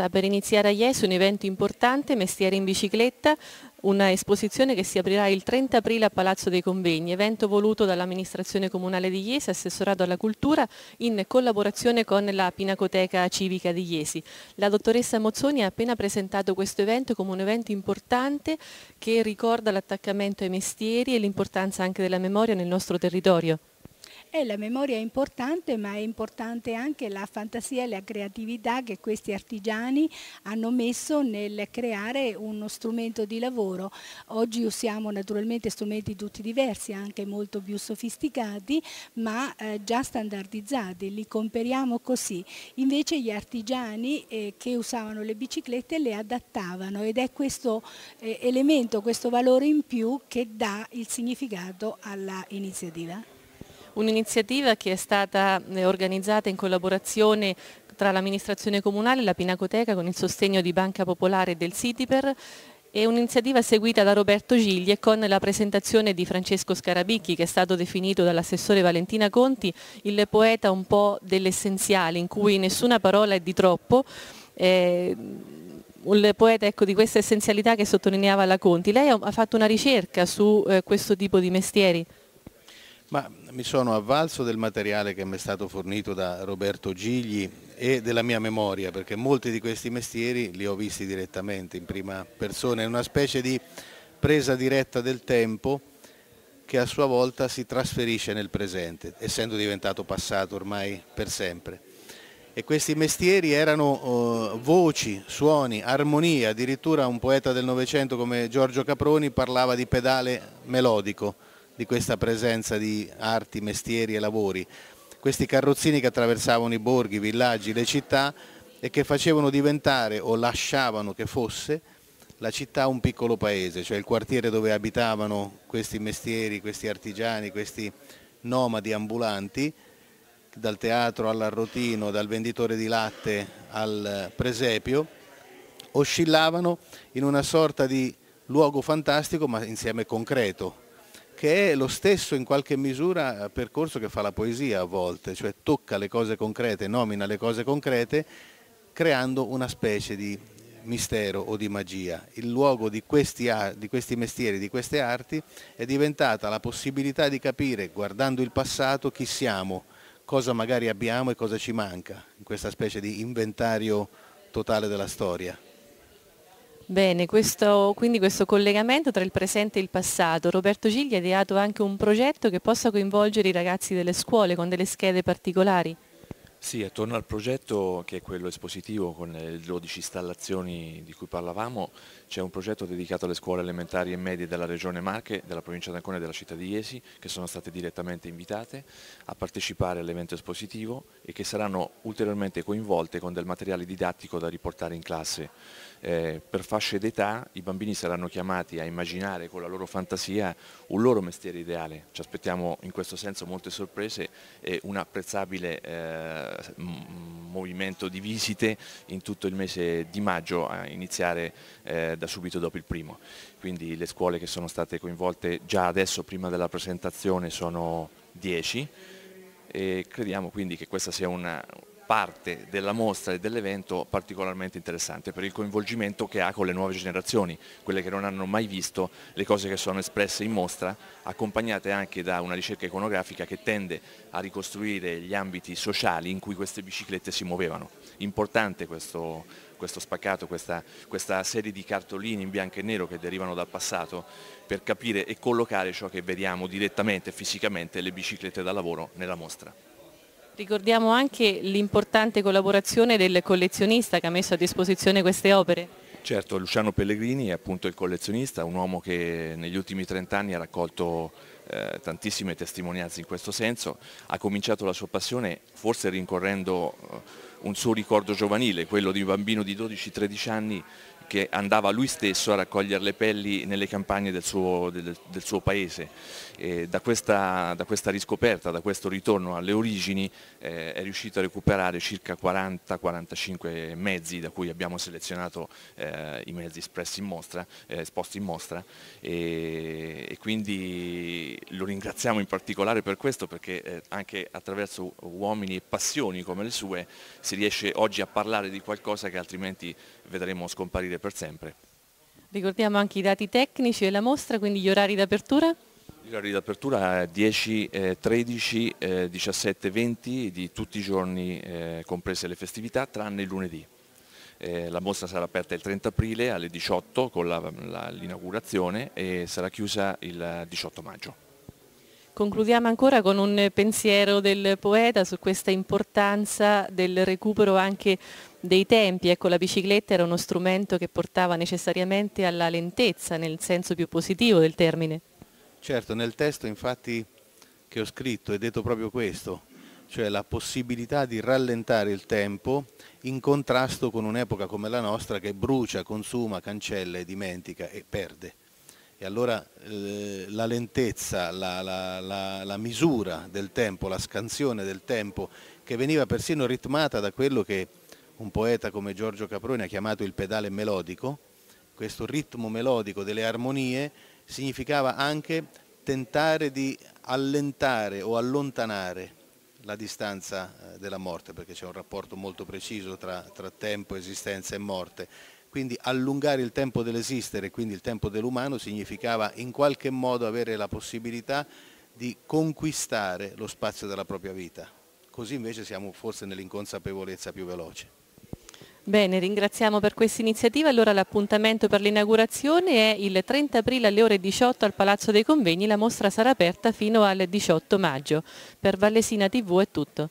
sta per iniziare a Iesi un evento importante, Mestieri in bicicletta, una esposizione che si aprirà il 30 aprile a Palazzo dei Convegni, evento voluto dall'amministrazione comunale di Iesi, assessorato alla cultura, in collaborazione con la Pinacoteca Civica di Iesi. La dottoressa Mozzoni ha appena presentato questo evento come un evento importante che ricorda l'attaccamento ai mestieri e l'importanza anche della memoria nel nostro territorio. E la memoria è importante, ma è importante anche la fantasia e la creatività che questi artigiani hanno messo nel creare uno strumento di lavoro. Oggi usiamo naturalmente strumenti tutti diversi, anche molto più sofisticati, ma eh, già standardizzati, li comperiamo così. Invece gli artigiani eh, che usavano le biciclette le adattavano ed è questo eh, elemento, questo valore in più che dà il significato all'iniziativa. Un'iniziativa che è stata eh, organizzata in collaborazione tra l'amministrazione comunale e la Pinacoteca con il sostegno di Banca Popolare e del Citiper e un'iniziativa seguita da Roberto Gigli e con la presentazione di Francesco Scarabicchi che è stato definito dall'assessore Valentina Conti il poeta un po' dell'essenziale in cui nessuna parola è di troppo. Eh, il poeta ecco, di questa essenzialità che sottolineava la Conti. Lei ha fatto una ricerca su eh, questo tipo di mestieri? Ma mi sono avvalso del materiale che mi è stato fornito da Roberto Gigli e della mia memoria, perché molti di questi mestieri li ho visti direttamente in prima persona, è una specie di presa diretta del tempo che a sua volta si trasferisce nel presente, essendo diventato passato ormai per sempre. E questi mestieri erano eh, voci, suoni, armonia, addirittura un poeta del Novecento come Giorgio Caproni parlava di pedale melodico, di questa presenza di arti, mestieri e lavori. Questi carrozzini che attraversavano i borghi, i villaggi, le città e che facevano diventare o lasciavano che fosse la città un piccolo paese, cioè il quartiere dove abitavano questi mestieri, questi artigiani, questi nomadi ambulanti, dal teatro all'arrotino, dal venditore di latte al presepio, oscillavano in una sorta di luogo fantastico ma insieme concreto, che è lo stesso in qualche misura eh, percorso che fa la poesia a volte, cioè tocca le cose concrete, nomina le cose concrete, creando una specie di mistero o di magia. Il luogo di questi, di questi, mestieri, di queste arti è diventata la possibilità di capire, guardando il passato, chi siamo, cosa magari abbiamo e cosa ci manca in questa specie di inventario totale della storia. Bene, questo, quindi questo collegamento tra il presente e il passato. Roberto Gigli ha ideato anche un progetto che possa coinvolgere i ragazzi delle scuole con delle schede particolari. Sì, attorno al progetto che è quello espositivo con le 12 installazioni di cui parlavamo, c'è un progetto dedicato alle scuole elementari e medie della regione Marche, della provincia d'Ancona e della città di Iesi, che sono state direttamente invitate a partecipare all'evento espositivo e che saranno ulteriormente coinvolte con del materiale didattico da riportare in classe. Eh, per fasce d'età i bambini saranno chiamati a immaginare con la loro fantasia un loro mestiere ideale. Ci aspettiamo in questo senso molte sorprese e un apprezzabile eh, movimento di visite in tutto il mese di maggio a iniziare eh, da subito dopo il primo. Quindi le scuole che sono state coinvolte già adesso prima della presentazione sono 10 e crediamo quindi che questa sia una, parte della mostra e dell'evento particolarmente interessante per il coinvolgimento che ha con le nuove generazioni, quelle che non hanno mai visto le cose che sono espresse in mostra, accompagnate anche da una ricerca iconografica che tende a ricostruire gli ambiti sociali in cui queste biciclette si muovevano. Importante questo, questo spaccato, questa, questa serie di cartoline in bianco e nero che derivano dal passato per capire e collocare ciò che vediamo direttamente, fisicamente, le biciclette da lavoro nella mostra. Ricordiamo anche l'importante collaborazione del collezionista che ha messo a disposizione queste opere. Certo, Luciano Pellegrini è appunto il collezionista, un uomo che negli ultimi 30 anni ha raccolto eh, tantissime testimonianze in questo senso, ha cominciato la sua passione forse rincorrendo eh, un suo ricordo giovanile, quello di un bambino di 12-13 anni che andava lui stesso a raccogliere le pelli nelle campagne del suo, del, del suo paese. Da questa, da, questa, riscoperta, da questo ritorno alle origini eh, è riuscito a recuperare circa 40-45 mezzi da cui abbiamo selezionato eh, i mezzi espressi in mostra, eh, esposti in mostra e, e, quindi lo ringraziamo in particolare per questo perché eh, anche attraverso uomini e passioni come le sue si riesce oggi a parlare di qualcosa che altrimenti vedremo scomparire per sempre. Ricordiamo anche i dati tecnici della mostra, quindi gli orari d'apertura? Gli orari d'apertura 10, eh, 13, eh, 17, 20 eh, di tutti i giorni eh, comprese le festività, tranne il lunedì. Eh, la mostra sarà aperta il 30 aprile alle 18 con l'inaugurazione e sarà chiusa il 18 maggio. Concludiamo ancora con un pensiero del poeta su questa importanza del recupero anche dei tempi, ecco la bicicletta era uno strumento che portava necessariamente alla lentezza nel senso più positivo del termine. Certo, nel testo infatti che ho scritto è detto proprio questo, cioè la possibilità di rallentare il tempo in contrasto con un'epoca come la nostra che brucia, consuma, cancella e dimentica e perde. E allora eh, la lentezza, la, la, la, la misura del tempo, la scansione del tempo che veniva persino ritmata da quello che un poeta come Giorgio Caproni ha chiamato il pedale melodico, questo ritmo melodico delle armonie significava anche tentare di allentare o allontanare la distanza eh, della morte, perché c'è un rapporto molto preciso tra, tra, tempo, esistenza e morte. Quindi allungare il tempo dell'esistere, quindi il tempo dell'umano, significava in qualche modo avere la possibilità di conquistare lo spazio della propria vita. Così invece siamo forse nell'inconsapevolezza più veloce. Bene, ringraziamo per questa iniziativa. Allora l'appuntamento per l'inaugurazione è il 30 aprile alle ore 18 al Palazzo dei Convegni. La mostra sarà aperta fino al 18 maggio. Per Vallesina TV è tutto.